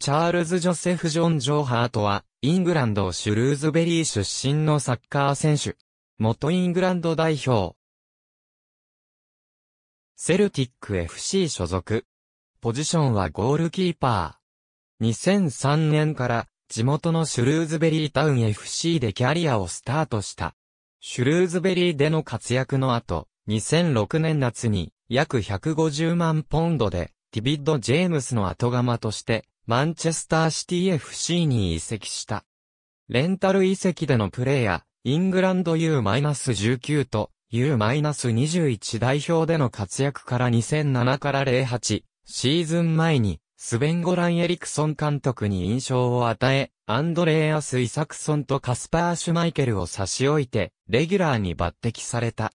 チャールズ・ジョセフ・ジョン・ジョーハートは、イングランドシュルーズベリー出身のサッカー選手。元イングランド代表。セルティック FC 所属。ポジションはゴールキーパー。2003年から地元のシュルーズベリータウン FC でキャリアをスタートした。シュルーズベリーでの活躍の後、2006年夏に約150万ポンドでティビッド・ジェームスの後釜としてマンチェスターシティ FC に移籍した。レンタル移籍でのプレーや、イングランド U-19 と U-21 代表での活躍から2007から08シーズン前にスベンゴラン・エリクソン監督に印象を与え、アンドレーアス・イサクソンとカスパー・シュマイケルを差し置いて、レギュラーに抜擢された。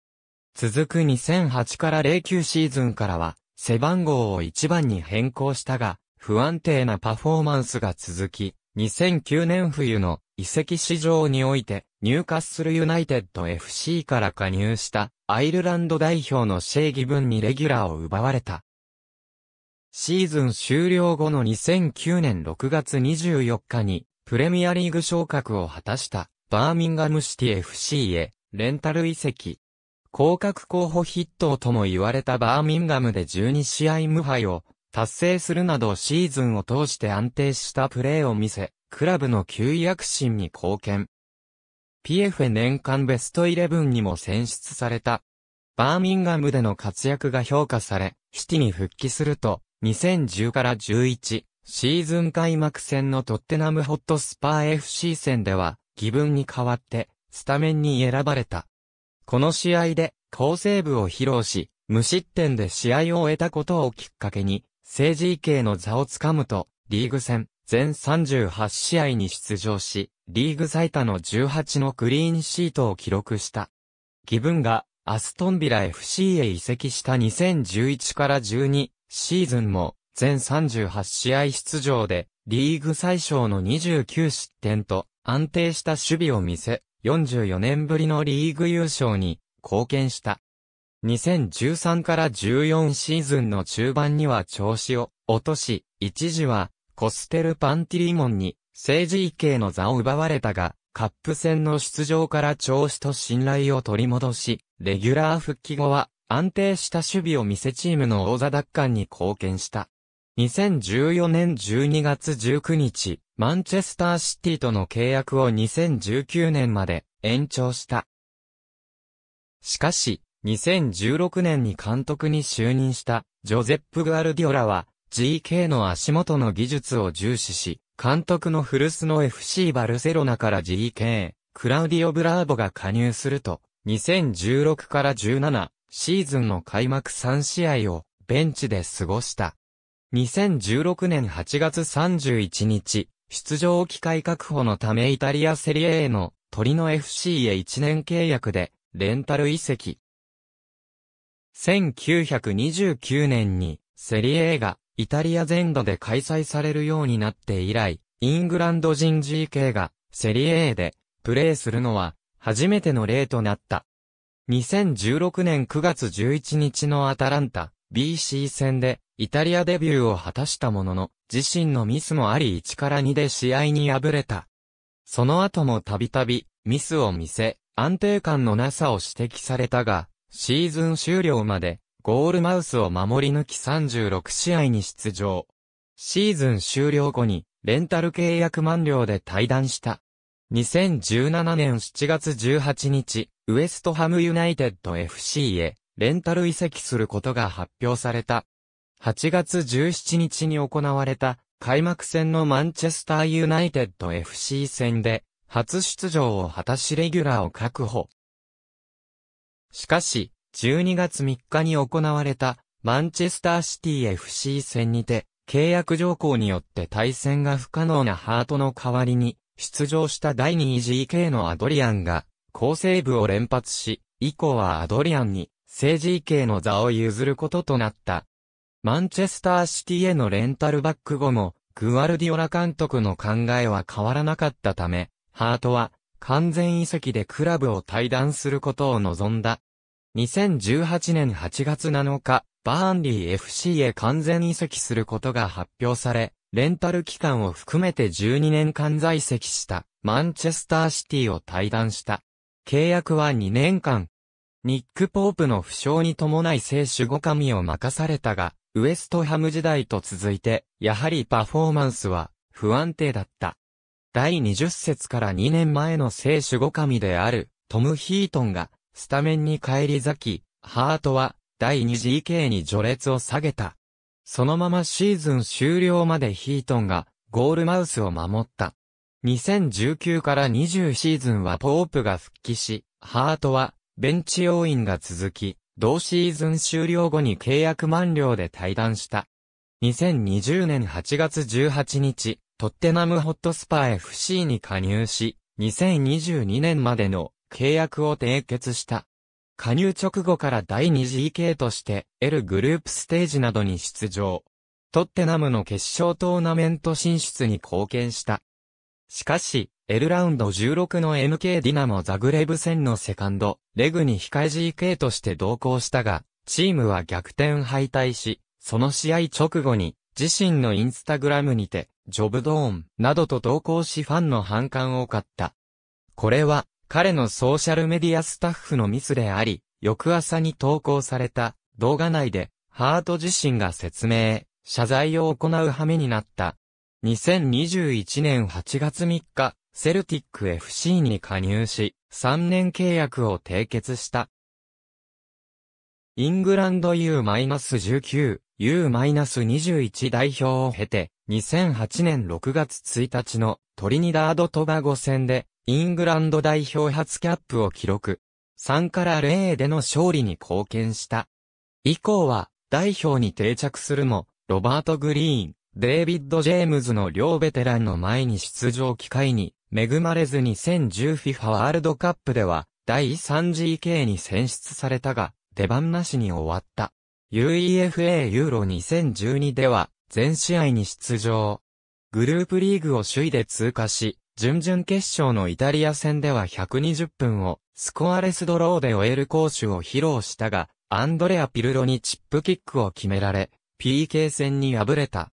続く2008から09シーズンからは、背番号を1番に変更したが、不安定なパフォーマンスが続き、2009年冬の移籍市場において、入荷するユナイテッド FC から加入したアイルランド代表のシェイギブンにレギュラーを奪われた。シーズン終了後の2009年6月24日にプレミアリーグ昇格を果たしたバーミンガムシティ FC へレンタル移籍。広角候補筆頭とも言われたバーミンガムで12試合無敗を達成するなどシーズンを通して安定したプレーを見せ、クラブの急躍進に貢献。PF 年間ベストイレブンにも選出された。バーミンガムでの活躍が評価され、シティに復帰すると、2010から11、シーズン開幕戦のトッテナムホットスパー FC 戦では、義分に代わって、スタメンに選ばれた。この試合で、好セーブを披露し、無失点で試合を終えたことをきっかけに、政治系の座をつかむと、リーグ戦、全38試合に出場し、リーグ最多の18のクリーンシートを記録した。ギブンが、アストンビラ FC へ移籍した2011から12シーズンも、全38試合出場で、リーグ最小の29失点と、安定した守備を見せ、44年ぶりのリーグ優勝に貢献した。2013から14シーズンの中盤には調子を落とし、一時はコステル・パンティリモンに政治形の座を奪われたが、カップ戦の出場から調子と信頼を取り戻し、レギュラー復帰後は安定した守備を見せチームの王座奪還に貢献した。2014年12月19日、マンチェスターシティとの契約を2019年まで延長した。しかし、2016年に監督に就任したジョゼップ・ガルディオラは GK の足元の技術を重視し、監督の古巣の FC バルセロナから GK、クラウディオ・ブラーボが加入すると、2016から17シーズンの開幕3試合をベンチで過ごした。2016年8月31日、出場機会確保のためイタリアセリエ A のトリノ FC へ1年契約でレンタル移籍。1929年にセリエーがイタリア全土で開催されるようになって以来、イングランド人 GK がセリエーでプレーするのは初めての例となった。2016年9月11日のアタランタ BC 戦でイタリアデビューを果たしたものの自身のミスもあり1から2で試合に敗れた。その後もたびたびミスを見せ安定感のなさを指摘されたがシーズン終了まで、ゴールマウスを守り抜き36試合に出場。シーズン終了後に、レンタル契約満了で退団した。2017年7月18日、ウエストハムユナイテッド FC へ、レンタル移籍することが発表された。8月17日に行われた、開幕戦のマンチェスターユナイテッド FC 戦で、初出場を果たしレギュラーを確保。しかし、12月3日に行われた、マンチェスターシティ FC 戦にて、契約条項によって対戦が不可能なハートの代わりに、出場した第 2GK のアドリアンが、好セーブを連発し、以降はアドリアンに、正 GK の座を譲ることとなった。マンチェスターシティへのレンタルバック後も、グアルディオラ監督の考えは変わらなかったため、ハートは、完全移籍でクラブを退団することを望んだ。2018年8月7日、バーンリー FC へ完全移籍することが発表され、レンタル期間を含めて12年間在籍したマンチェスターシティを退団した。契約は2年間。ニック・ポープの負傷に伴い聖守護神を任されたが、ウエストハム時代と続いて、やはりパフォーマンスは不安定だった。第20節から2年前の聖守護神である、トム・ヒートンが、スタメンに返り咲き、ハートは、第 2GK に序列を下げた。そのままシーズン終了までヒートンが、ゴールマウスを守った。2019から20シーズンはポープが復帰し、ハートは、ベンチ要員が続き、同シーズン終了後に契約満了で退団した。2020年8月18日、トッテナムホットスパー FC に加入し、2022年までの契約を締結した。加入直後から第2次 EK として L グループステージなどに出場。トッテナムの決勝トーナメント進出に貢献した。しかし、L ラウンド16の MK ディナモザグレブ戦のセカンド、レグに控え GK として同行したが、チームは逆転敗退し、その試合直後に、自身のインスタグラムにて、ジョブドーンなどと投稿しファンの反感を買った。これは彼のソーシャルメディアスタッフのミスであり、翌朝に投稿された動画内でハート自身が説明、謝罪を行う羽目になった。2021年8月3日、セルティック FC に加入し、3年契約を締結した。イングランド U-19、U-21 代表を経て、2008年6月1日のトリニダード・トバゴ戦で、イングランド代表初キャップを記録。3から0での勝利に貢献した。以降は、代表に定着するも、ロバート・グリーン、デイビッド・ジェームズの両ベテランの前に出場機会に、恵まれず2 0 1 0フィファワールドカップでは、第 3GK に選出されたが、出番なしに終わった。UEFA ユーロ2012では、全試合に出場。グループリーグを首位で通過し、準々決勝のイタリア戦では120分をスコアレスドローで終える攻守を披露したが、アンドレア・ピルロにチップキックを決められ、PK 戦に敗れた。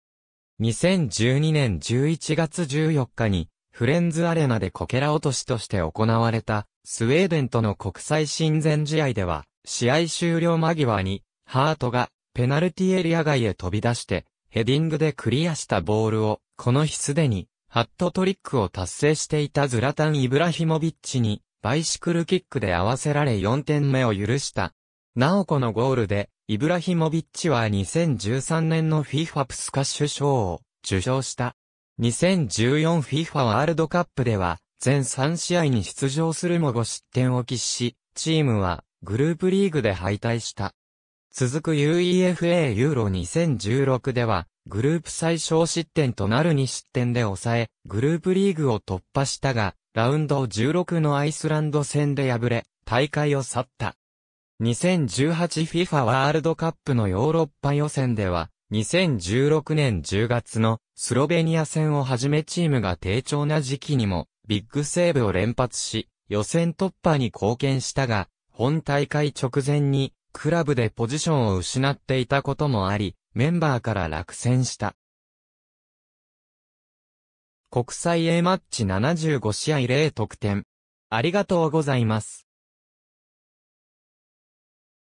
2012年11月14日に、フレンズアレナでこけら落としとして行われた、スウェーデンとの国際親善試合では、試合終了間際に、ハートが、ペナルティエリア外へ飛び出して、ヘディングでクリアしたボールを、この日すでに、ハットトリックを達成していたズラタン・イブラヒモビッチに、バイシクルキックで合わせられ4点目を許した。なおこのゴールで、イブラヒモビッチは2013年の FIFA プスカッシュ賞を受賞した。2014 FIFA ワールドカップでは、全3試合に出場するも5失点を喫し、チームはグループリーグで敗退した。続く UEFA ユーロ2016では、グループ最小失点となる2失点で抑え、グループリーグを突破したが、ラウンド16のアイスランド戦で敗れ、大会を去った。2018FIFA ワールドカップのヨーロッパ予選では、2016年10月のスロベニア戦をはじめチームが低調な時期にもビッグセーブを連発し、予選突破に貢献したが、本大会直前に、クラブでポジションを失っていたこともあり、メンバーから落選した。国際 A マッチ75試合0得点。ありがとうございます。